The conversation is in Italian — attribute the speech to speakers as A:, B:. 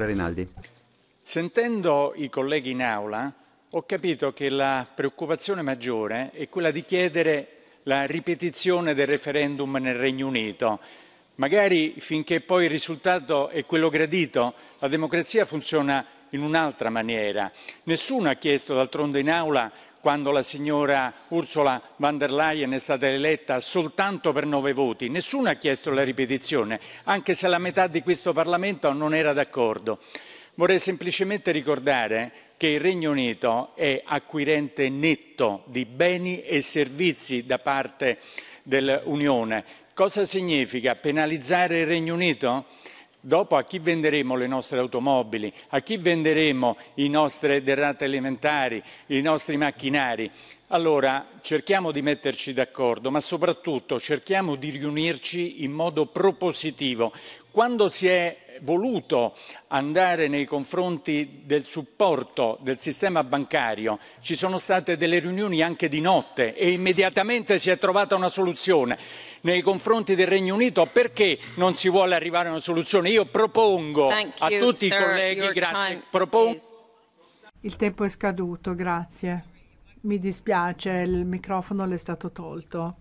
A: Rinaldi. Sentendo i colleghi in aula ho capito che la preoccupazione maggiore è quella di chiedere la ripetizione del referendum nel Regno Unito. Magari finché poi il risultato è quello gradito, la democrazia funziona in un'altra maniera. Nessuno ha chiesto d'altronde in aula quando la signora Ursula von der Leyen è stata eletta soltanto per nove voti. Nessuno ha chiesto la ripetizione, anche se la metà di questo Parlamento non era d'accordo. Vorrei semplicemente ricordare che il Regno Unito è acquirente netto di beni e servizi da parte dell'Unione. Cosa significa penalizzare il Regno Unito? Dopo a chi venderemo le nostre automobili, a chi venderemo le nostre derrate alimentari, i nostri macchinari. Allora cerchiamo di metterci d'accordo, ma soprattutto cerchiamo di riunirci in modo propositivo. Quando si è voluto andare nei confronti del supporto del sistema bancario, ci sono state delle riunioni anche di notte e immediatamente si è trovata una soluzione. Nei confronti del Regno Unito perché non si vuole arrivare a una soluzione? Io propongo you, a tutti sir, i colleghi, grazie, propongo...
B: Il tempo è scaduto, grazie. Mi dispiace, il microfono le è stato tolto.